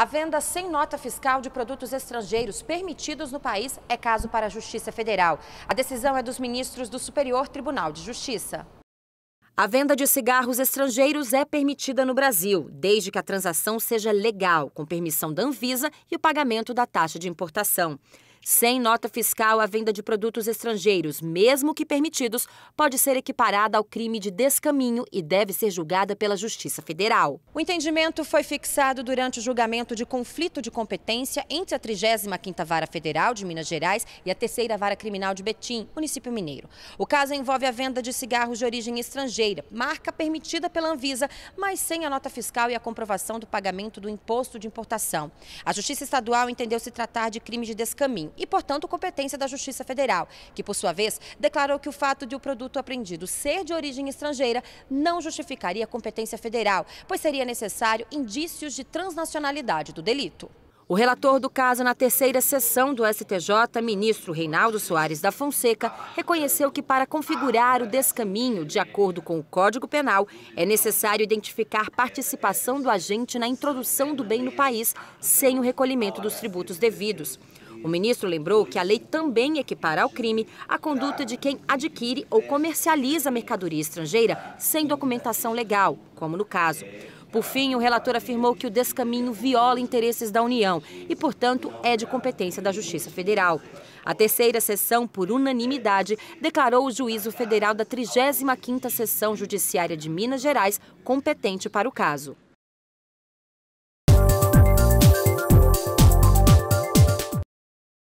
A venda sem nota fiscal de produtos estrangeiros permitidos no país é caso para a Justiça Federal. A decisão é dos ministros do Superior Tribunal de Justiça. A venda de cigarros estrangeiros é permitida no Brasil, desde que a transação seja legal, com permissão da Anvisa e o pagamento da taxa de importação. Sem nota fiscal, a venda de produtos estrangeiros, mesmo que permitidos, pode ser equiparada ao crime de descaminho e deve ser julgada pela Justiça Federal. O entendimento foi fixado durante o julgamento de conflito de competência entre a 35ª Vara Federal de Minas Gerais e a 3 Vara Criminal de Betim, município mineiro. O caso envolve a venda de cigarros de origem estrangeira, marca permitida pela Anvisa, mas sem a nota fiscal e a comprovação do pagamento do imposto de importação. A Justiça Estadual entendeu se tratar de crime de descaminho e, portanto, competência da Justiça Federal, que, por sua vez, declarou que o fato de o produto apreendido ser de origem estrangeira não justificaria competência federal, pois seria necessário indícios de transnacionalidade do delito. O relator do caso na terceira sessão do STJ, ministro Reinaldo Soares da Fonseca, reconheceu que para configurar o descaminho de acordo com o Código Penal, é necessário identificar participação do agente na introdução do bem no país sem o recolhimento dos tributos devidos. O ministro lembrou que a lei também equipara ao crime a conduta de quem adquire ou comercializa mercadoria estrangeira sem documentação legal, como no caso. Por fim, o relator afirmou que o descaminho viola interesses da União e, portanto, é de competência da Justiça Federal. A terceira sessão, por unanimidade, declarou o juízo federal da 35ª Sessão Judiciária de Minas Gerais competente para o caso.